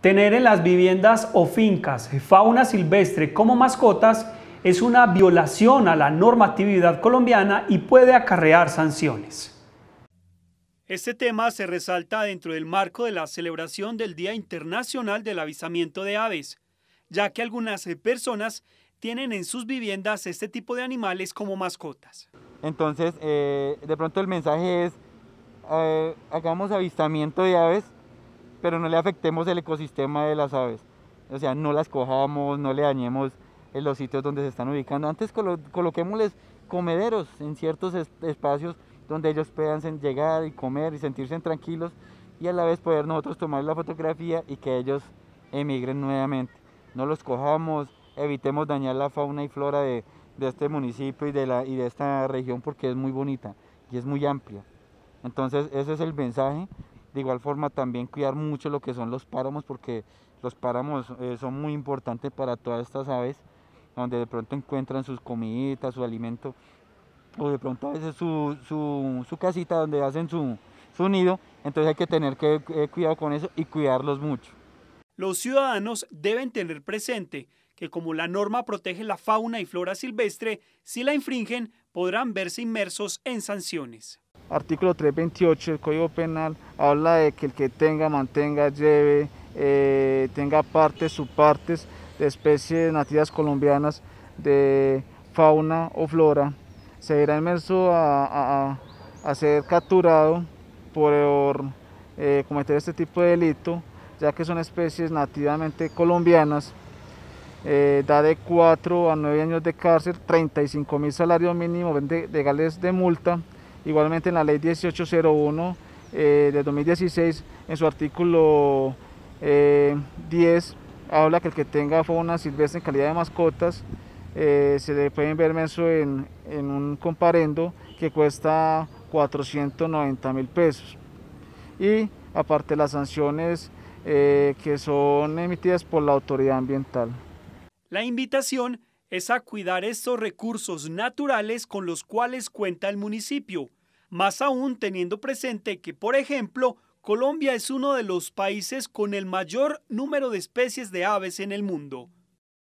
Tener en las viviendas o fincas fauna silvestre como mascotas es una violación a la normatividad colombiana y puede acarrear sanciones. Este tema se resalta dentro del marco de la celebración del Día Internacional del Avisamiento de Aves, ya que algunas personas tienen en sus viviendas este tipo de animales como mascotas. Entonces, eh, de pronto el mensaje es, eh, hagamos avistamiento de aves pero no le afectemos el ecosistema de las aves. O sea, no las cojamos, no le dañemos en los sitios donde se están ubicando. Antes coloquémosles comederos en ciertos espacios donde ellos puedan llegar y comer y sentirse tranquilos y a la vez poder nosotros tomar la fotografía y que ellos emigren nuevamente. No los cojamos, evitemos dañar la fauna y flora de, este municipio y de esta región porque es muy bonita y es muy amplia. Entonces ese es el mensaje de igual forma también cuidar mucho lo que son los páramos porque los páramos eh, son muy importantes para todas estas aves, donde de pronto encuentran sus comidas su alimento, o de pronto a veces su, casita donde hacen su, su, nido, entonces hay que tener que, eh, cuidado con eso y cuidarlos mucho. Los ciudadanos deben tener presente que como la norma protege la fauna y flora silvestre, si la infringen podrán verse inmersos en sanciones artículo 328 del Código Penal habla de que el que tenga, mantenga, lleve, eh, tenga partes, subpartes de especies nativas colombianas de fauna o flora, se verá inmerso a, ser capturado por eh, cometer este tipo de delito, ya que son especies nativamente colombianas, eh, da de 4 a 9 años de cárcel, 35 mil salarios mínimos legales de multa, Igualmente en la ley 1801 eh, de 2016, en su artículo 10, eh, habla que el que tenga fauna silvestre en calidad de mascotas, eh, se le puede ver en, un comparendo que cuesta 490 mil pesos. Y aparte las sanciones que son emitidas por la autoridad ambiental. La invitación es a cuidar estos recursos naturales con los cuales cuenta el municipio, más aún teniendo presente que, por ejemplo, Colombia es uno de los países con el mayor número de especies de aves en el mundo.